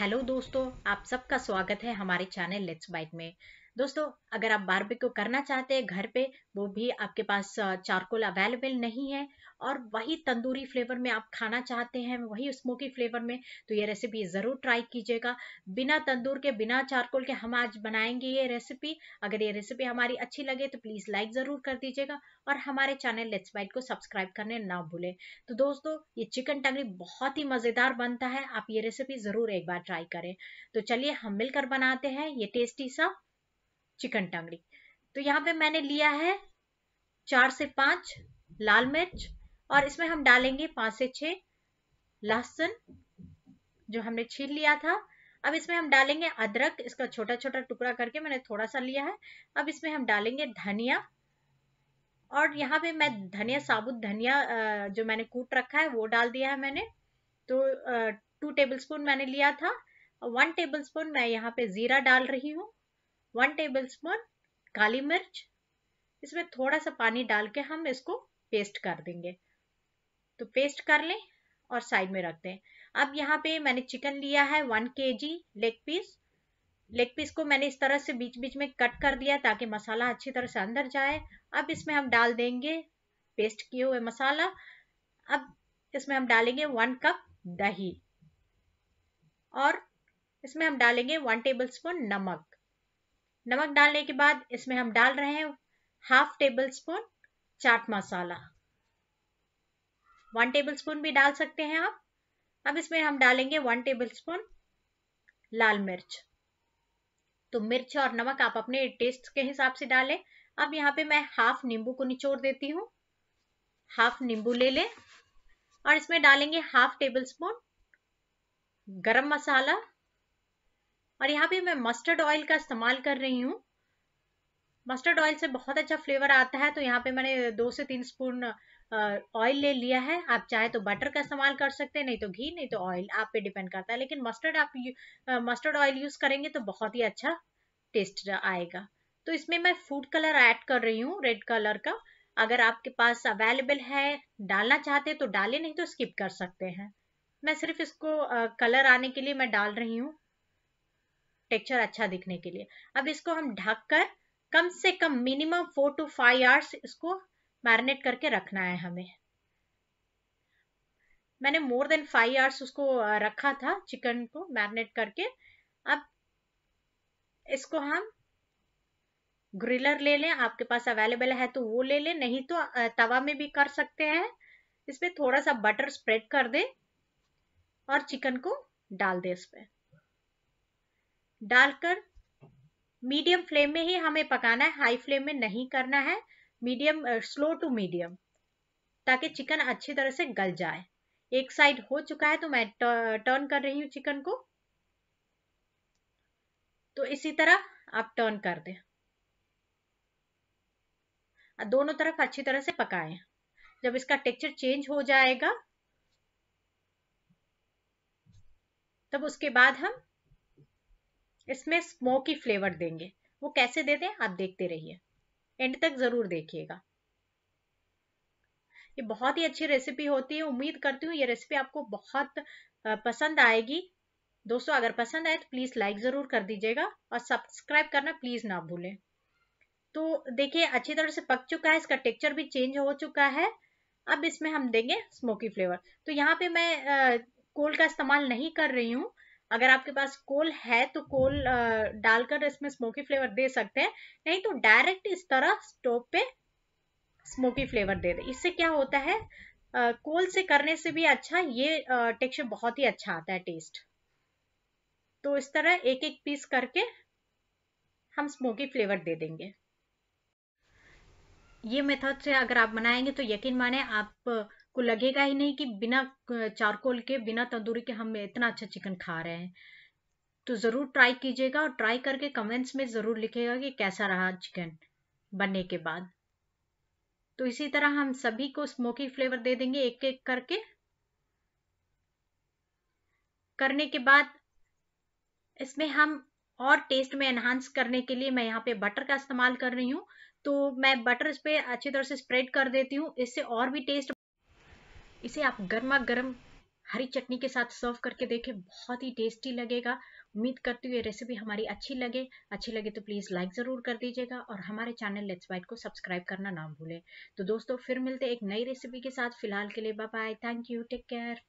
hello दोस्तों आप सबका स्वागत है हमारे चैनल लेट्स बाइट में दोस्तों अगर आप बारबेक्यू करना चाहते हैं घर पे वो भी आपके पास चारकोल अवेलेबल नहीं है और वही तंदूरी फ्लेवर में आप खाना चाहते हैं वही स्मोकी फ्लेवर में तो ये रेसिपी ज़रूर ट्राई कीजिएगा बिना तंदूर के बिना चारकोल के हम आज बनाएंगे ये रेसिपी अगर ये रेसिपी हमारी अच्छी लगे तो प्लीज़ लाइक ज़रूर कर दीजिएगा और हमारे चैनल लेट्स बाइट को सब्सक्राइब करने ना भूलें तो दोस्तों ये चिकन टंगड़ी बहुत ही मज़ेदार बनता है आप ये रेसिपी ज़रूर एक बार ट्राई करें तो चलिए हम मिलकर बनाते हैं ये टेस्टी सा चिकन टांगड़ी तो यहाँ पे मैंने लिया है चार से पांच लाल मिर्च और इसमें हम डालेंगे पांच से छ लहसुन जो हमने छील लिया था अब इसमें हम डालेंगे अदरक इसका छोटा छोटा टुकड़ा करके मैंने थोड़ा सा लिया है अब इसमें हम डालेंगे धनिया और यहाँ पे मैं धनिया साबुत धनिया जो मैंने कूट रखा है वो डाल दिया है मैंने तो टू टेबलस्पून मैंने लिया था वन टेबलस्पून मैं यहाँ पे जीरा डाल रही हूँ वन टेबल स्पून काली मिर्च इसमें थोड़ा सा पानी डाल के हम इसको पेस्ट कर देंगे तो पेस्ट कर लें और साइड में रख दें अब यहाँ पे मैंने चिकन लिया है one K G leg piece leg piece को मैंने इस तरह से बीच बीच में कट कर दिया ताकि मसाला अच्छी तरह से अंदर जाए अब इसमें हम डाल देंगे पेस्ट किए हुए मसाला अब इसमें हम डालेंगे वन कप दही और इसमें हम डालेंगे वन टेबल स्पून नमक नमक डालने के बाद इसमें हम डाल रहे हैं half tablespoon chaat masala one tablespoon भी डाल सकते हैं आप अब इसमें हम डालेंगे वन टेबल स्पून लाल मिर्च तो मिर्च और नमक आप अपने टेस्ट के हिसाब से डालें अब यहाँ पे मैं हाफ नींबू को निचोड़ देती हूँ हाफ नींबू ले लें और इसमें डालेंगे हाफ टेबल स्पून गरम मसाला और यहाँ पे मैं मस्टर्ड ऑयल का इस्तेमाल कर रही हूँ मस्टर्ड ऑयल से बहुत अच्छा फ्लेवर आता है तो यहाँ पे मैंने दो से तीन स्पून ऑयल ले लिया है आप चाहे तो बटर का इस्तेमाल कर सकते हैं नहीं तो घी नहीं तो ऑयल आप पे डिपेंड करता है लेकिन मस्टर्ड आप मस्टर्ड ऑयल यूज करेंगे तो बहुत ही अच्छा टेस्ट आएगा तो इसमें मैं फूड कलर ऐड कर रही हूँ रेड कलर का अगर आपके पास अवेलेबल है डालना चाहते हैं तो डालें नहीं तो स्किप कर सकते हैं मैं सिर्फ इसको कलर आने के लिए मैं डाल रही हूँ टेक्चर अच्छा दिखने के लिए अब इसको हम कर कम से कम minimum four to five hours इसको मैरिनेट करके रखना है हमें मैंने मोर देन फाइव आवर्स उसको रखा था चिकन को मैरिनेट करके अब इसको हम ग्रिलर ले लें आपके पास अवेलेबल है तो वो ले लें नहीं तो तवा में भी कर सकते हैं इसमें थोड़ा सा बटर स्प्रेड कर दें और चिकन को डाल दें इसमें डालकर मीडियम फ्लेम में ही हमें पकाना है हाई फ्लेम में नहीं करना है मीडियम स्लो टू मीडियम ताकि चिकन अच्छी तरह से गल जाए एक साइड हो चुका है तो मैं टर्न कर रही हूँ चिकन को तो इसी तरह आप टर्न कर दें दोनों तरफ अच्छी तरह से पकाएं जब इसका टेक्सचर चेंज हो जाएगा तब उसके बाद हम इसमें स्मोकी फ्लेवर देंगे वो कैसे देते हैं आप देखते रहिए एंड तक जरूर देखिएगा ये बहुत ही अच्छी रेसिपी होती है उम्मीद करती हूँ ये रेसिपी आपको बहुत पसंद आएगी दोस्तों अगर पसंद आए तो प्लीज़ लाइक ज़रूर कर दीजिएगा और सब्सक्राइब करना प्लीज़ ना भूलें तो देखिए अच्छी तरह से पक चुका है इसका टेक्सचर भी चेंज हो चुका है अब इसमें हम देंगे स्मोकी फ्लेवर तो यहाँ पे मैं कोल का इस्तेमाल नहीं कर रही हूँ अगर आपके पास कोल है तो कोल डालकर इसमें स्मोकी फ्लेवर दे सकते हैं नहीं तो डायरेक्ट इस तरह स्टोव पे स्मोकी फ्लेवर दे दे इससे क्या होता है कोल से करने से भी अच्छा ये टेक्सचर बहुत ही अच्छा आता है टेस्ट तो इस तरह एक एक पीस करके हम स्मोकी फ्लेवर दे देंगे ये मेथड से अगर आप बनाएंगे तो यकीन माने आप आपको लगेगा ही नहीं कि बिना चारकोल के बिना तंदूरी के हम इतना अच्छा चिकन खा रहे हैं तो ज़रूर ट्राई कीजिएगा और ट्राई करके कमेंट्स में ज़रूर लिखेगा कि कैसा रहा चिकन बनने के बाद तो इसी तरह हम सभी को स्मोकी फ्लेवर दे देंगे एक एक करके करने के बाद इसमें हम और टेस्ट में एनहांस करने के लिए मैं यहाँ पे बटर का इस्तेमाल कर रही हूँ तो मैं बटर इस पर अच्छी तरह से स्प्रेड कर देती हूँ इससे और भी टेस्ट इसे आप गर्मा गर्म हरी चटनी के साथ सर्व करके देखें बहुत ही टेस्टी लगेगा उम्मीद करती हूँ ये रेसिपी हमारी अच्छी लगे अच्छी लगे तो प्लीज़ लाइक ज़रूर कर दीजिएगा और हमारे चैनल लेट्स वाइट को सब्सक्राइब करना ना भूलें तो दोस्तों फिर मिलते एक नई रेसिपी के साथ फिलहाल के लिए bye bye thank you take care